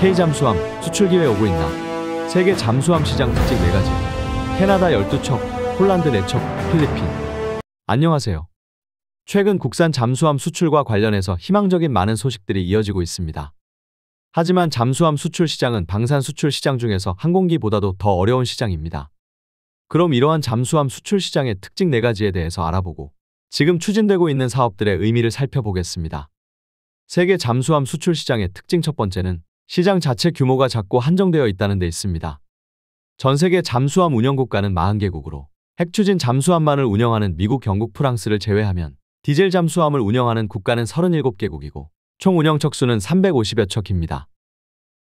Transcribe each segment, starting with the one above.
K잠수함 수출 기회 오고 있나? 세계 잠수함 시장 특징 4가지. 캐나다 12척, 폴란드 4척, 필리핀. 안녕하세요. 최근 국산 잠수함 수출과 관련해서 희망적인 많은 소식들이 이어지고 있습니다. 하지만 잠수함 수출 시장은 방산 수출 시장 중에서 항공기보다도 더 어려운 시장입니다. 그럼 이러한 잠수함 수출 시장의 특징 4가지에 대해서 알아보고 지금 추진되고 있는 사업들의 의미를 살펴보겠습니다. 세계 잠수함 수출 시장의 특징 첫 번째는 시장 자체 규모가 작고 한정되어 있다는 데 있습니다. 전 세계 잠수함 운영 국가는 40개국으로 핵추진 잠수함만을 운영하는 미국, 영국, 프랑스를 제외하면 디젤 잠수함을 운영하는 국가는 37개국이고 총 운영 척수는 350여 척입니다.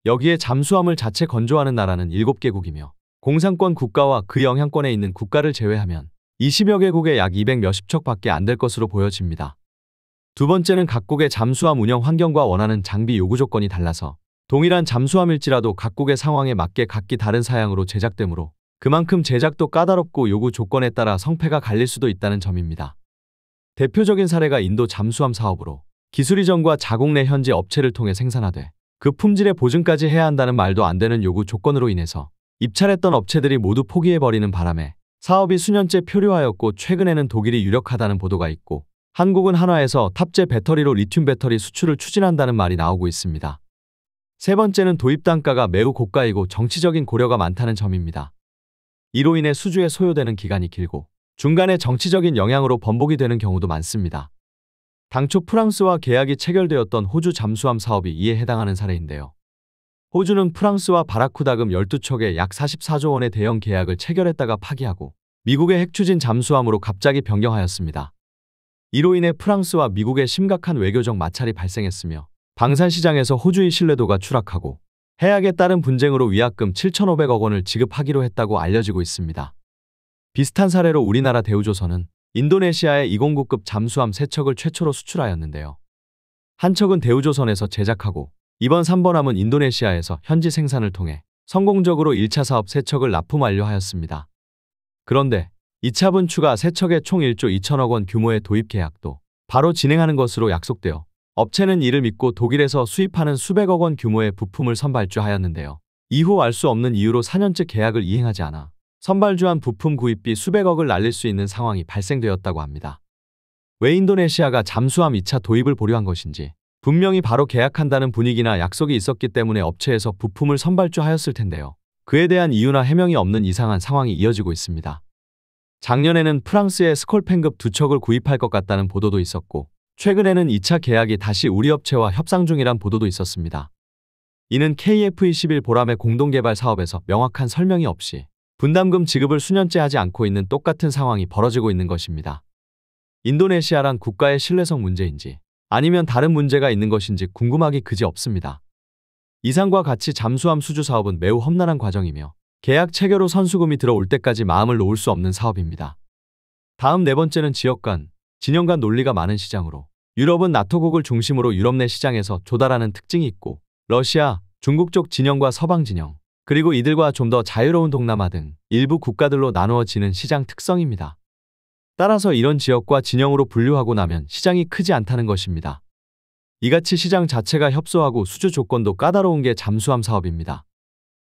여기에 잠수함을 자체 건조하는 나라는 7개국이며 공산권 국가와 그 영향권에 있는 국가를 제외하면 20여 개국의 약 200몇십 척밖에 안 될 것으로 보여집니다. 두 번째는 각국의 잠수함 운영 환경과 원하는 장비 요구 조건이 달라서 동일한 잠수함일지라도 각국의 상황에 맞게 각기 다른 사양으로 제작되므로 그만큼 제작도 까다롭고 요구 조건에 따라 성패가 갈릴 수도 있다는 점입니다. 대표적인 사례가 인도 잠수함 사업으로 기술 이전과 자국 내 현지 업체를 통해 생산하되 그 품질의 보증까지 해야 한다는 말도 안 되는 요구 조건으로 인해서 입찰했던 업체들이 모두 포기해버리는 바람에 사업이 수년째 표류하였고 최근에는 독일이 유력하다는 보도가 있고 한국은 한화에서 탑재 배터리로 리튬 배터리 수출을 추진한다는 말이 나오고 있습니다. 세 번째는 도입 단가가 매우 고가이고 정치적인 고려가 많다는 점입니다. 이로 인해 수주에 소요되는 기간이 길고 중간에 정치적인 영향으로 번복이 되는 경우도 많습니다. 당초 프랑스와 계약이 체결되었던 호주 잠수함 사업이 이에 해당하는 사례인데요. 호주는 프랑스와 바라쿠다금 1 2척의약 44조 원의 대형 계약을 체결했다가 파기하고 미국의 핵추진 잠수함으로 갑자기 변경하였습니다. 이로 인해 프랑스와 미국의 심각한 외교적 마찰이 발생했으며 방산 시장에서 호주의 신뢰도가 추락하고 해약에 따른 분쟁으로 위약금 7,500억 원을 지급하기로 했다고 알려지고 있습니다. 비슷한 사례로 우리나라 대우조선은 인도네시아의 209급 잠수함 세척을 최초로 수출하였는데요. 한 척은 대우조선에서 제작하고 이번 3번함은 인도네시아에서 현지 생산을 통해 성공적으로 1차 사업 세척을 납품 완료하였습니다. 그런데 2차 분추가 세척의총 1조 2천억 원 규모의 도입 계약도 바로 진행하는 것으로 약속되어 업체는 이를 믿고 독일에서 수입하는 수백억 원 규모의 부품을 선발주하였는데요. 이후 알 수 없는 이유로 4년째 계약을 이행하지 않아 선발주한 부품 구입비 수백억을 날릴 수 있는 상황이 발생되었다고 합니다. 왜 인도네시아가 잠수함 2차 도입을 보류한 것인지 분명히 바로 계약한다는 분위기나 약속이 있었기 때문에 업체에서 부품을 선발주하였을 텐데요. 그에 대한 이유나 해명이 없는 이상한 상황이 이어지고 있습니다. 작년에는 프랑스의 스콜펜급 두 척을 구입할 것 같다는 보도도 있었고 최근에는 2차 계약이 다시 우리 업체와 협상 중이란 보도도 있었습니다. 이는 KF21 보람의 공동개발 사업에서 명확한 설명이 없이 분담금 지급을 수년째 하지 않고 있는 똑같은 상황이 벌어지고 있는 것입니다. 인도네시아란 국가의 신뢰성 문제인지 아니면 다른 문제가 있는 것인지 궁금하기 그지 없습니다. 이상과 같이 잠수함 수주 사업은 매우 험난한 과정이며 계약 체결후 선수금이 들어올 때까지 마음을 놓을 수 없는 사업입니다. 다음 네 번째는 지역 간, 진영과 논리가 많은 시장으로 유럽은 나토국을 중심으로 유럽 내 시장에서 조달하는 특징이 있고 러시아, 중국 쪽 진영과 서방 진영, 그리고 이들과 좀 더 자유로운 동남아 등 일부 국가들로 나누어지는 시장 특성입니다. 따라서 이런 지역과 진영으로 분류하고 나면 시장이 크지 않다는 것입니다. 이같이 시장 자체가 협소하고 수주 조건도 까다로운 게 잠수함 사업입니다.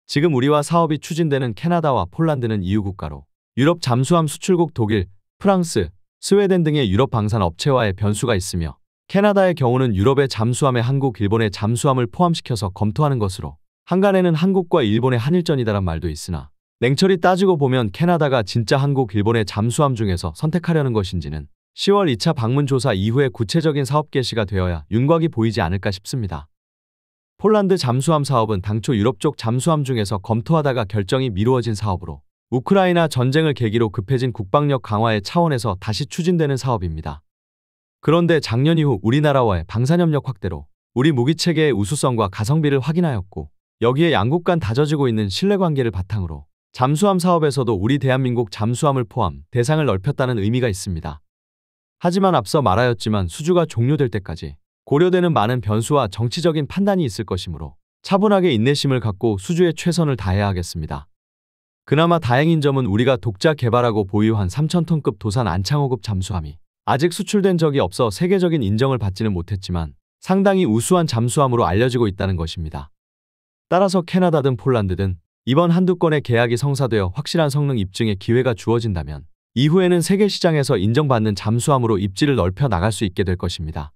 지금 우리와 사업이 추진되는 캐나다와 폴란드는 EU 국가로 유럽 잠수함 수출국 독일, 프랑스, 스웨덴 등의 유럽 방산 업체와의 변수가 있으며 캐나다의 경우는 유럽의 잠수함에 한국, 일본의 잠수함을 포함시켜서 검토하는 것으로 한간에는 한국과 일본의 한일전이다란 말도 있으나 냉철히 따지고 보면 캐나다가 진짜 한국, 일본의 잠수함 중에서 선택하려는 것인지는 10월 2차 방문조사 이후에 구체적인 사업 개시가 되어야 윤곽이 보이지 않을까 싶습니다. 폴란드 잠수함 사업은 당초 유럽 쪽 잠수함 중에서 검토하다가 결정이 미루어진 사업으로 우크라이나 전쟁을 계기로 급해진 국방력 강화의 차원에서 다시 추진되는 사업입니다. 그런데 작년 이후 우리나라와의 방산협력 확대로 우리 무기체계의 우수성과 가성비를 확인하였고 여기에 양국 간 다져지고 있는 신뢰관계를 바탕으로 잠수함 사업에서도 우리 대한민국 잠수함을 포함 대상을 넓혔다는 의미가 있습니다. 하지만 앞서 말하였지만 수주가 종료될 때까지 고려되는 많은 변수와 정치적인 판단이 있을 것이므로 차분하게 인내심을 갖고 수주에 최선을 다해야 하겠습니다. 그나마 다행인 점은 우리가 독자 개발하고 보유한 3,000톤급 도산 안창호급 잠수함이 아직 수출된 적이 없어 세계적인 인정을 받지는 못했지만 상당히 우수한 잠수함으로 알려지고 있다는 것입니다. 따라서 캐나다든 폴란드든 이번 한두 건의 계약이 성사되어 확실한 성능 입증의 기회가 주어진다면 이후에는 세계 시장에서 인정받는 잠수함으로 입지를 넓혀 나갈 수 있게 될 것입니다.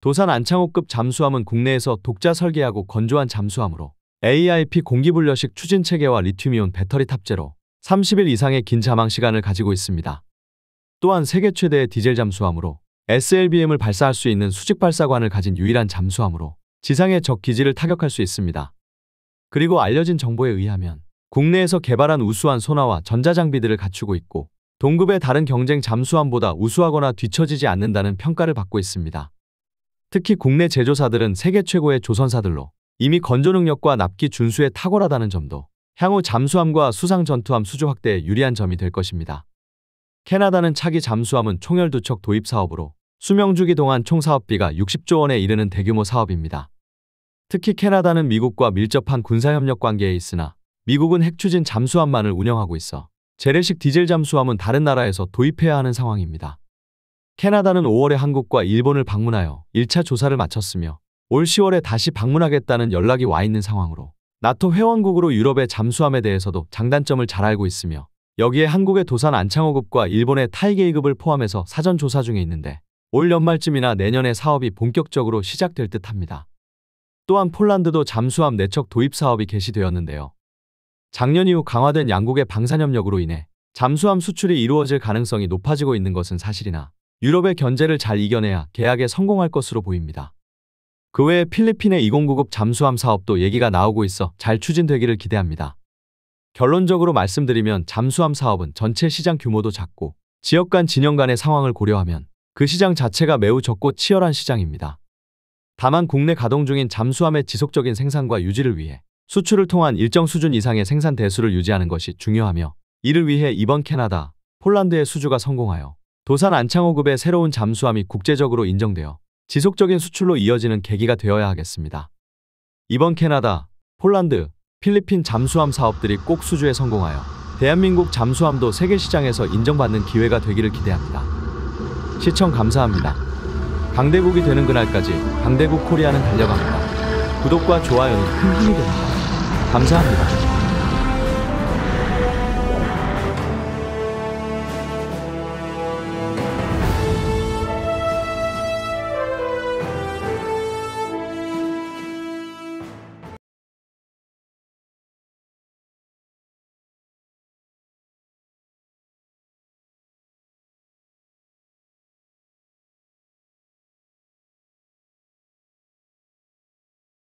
도산 안창호급 잠수함은 국내에서 독자 설계하고 건조한 잠수함으로 AIP 공기분려식 추진 체계와 리튬이온 배터리 탑재로 30일 이상의 긴 자망 시간을 가지고 있습니다. 또한 세계 최대의 디젤 잠수함으로 SLBM을 발사할 수 있는 수직 발사관을 가진 유일한 잠수함으로 지상의 적 기지를 타격할 수 있습니다. 그리고 알려진 정보에 의하면 국내에서 개발한 우수한 소나와 전자장비들을 갖추고 있고 동급의 다른 경쟁 잠수함보다 우수하거나 뒤처지지 않는다는 평가를 받고 있습니다. 특히 국내 제조사들은 세계 최고의 조선사들로 이미 건조 능력과 납기 준수에 탁월하다는 점도 향후 잠수함과 수상 전투함 수주 확대에 유리한 점이 될 것입니다. 캐나다는 차기 잠수함은 총열 두척 도입 사업으로 수명 주기 동안 총 사업비가 60조 원에 이르는 대규모 사업입니다. 특히 캐나다는 미국과 밀접한 군사협력 관계에 있으나 미국은 핵추진 잠수함만을 운영하고 있어 재래식 디젤 잠수함은 다른 나라에서 도입해야 하는 상황입니다. 캐나다는 5월에 한국과 일본을 방문하여 1차 조사를 마쳤으며 올 10월에 다시 방문하겠다는 연락이 와 있는 상황으로 나토 회원국으로 유럽의 잠수함에 대해서도 장단점을 잘 알고 있으며 여기에 한국의 도산 안창호급과 일본의 타이게이급을 포함해서 사전 조사 중에 있는데 올 연말쯤이나 내년에 사업이 본격적으로 시작될 듯합니다. 또한 폴란드도 잠수함 내척 도입 사업이 개시되었는데요. 작년 이후 강화된 양국의 방산협력으로 인해 잠수함 수출이 이루어질 가능성이 높아지고 있는 것은 사실이나 유럽의 견제를 잘 이겨내야 계약에 성공할 것으로 보입니다. 그 외에 필리핀의 2099 잠수함 사업도 얘기가 나오고 있어 잘 추진되기를 기대합니다. 결론적으로 말씀드리면 잠수함 사업은 전체 시장 규모도 작고 지역 간 진영 간의 상황을 고려하면 그 시장 자체가 매우 적고 치열한 시장입니다. 다만 국내 가동 중인 잠수함의 지속적인 생산과 유지를 위해 수출을 통한 일정 수준 이상의 생산 대수를 유지하는 것이 중요하며 이를 위해 이번 캐나다, 폴란드의 수주가 성공하여 도산 안창호급의 새로운 잠수함이 국제적으로 인정되어 지속적인 수출로 이어지는 계기가 되어야 하겠습니다. 이번 캐나다, 폴란드, 필리핀 잠수함 사업들이 꼭 수주에 성공하여 대한민국 잠수함도 세계 시장에서 인정받는 기회가 되기를 기대합니다. 시청 감사합니다. 강대국이 되는 그날까지 강대국 코리아는 달려갑니다. 구독과 좋아요는 큰 힘이 됩니다. 감사합니다.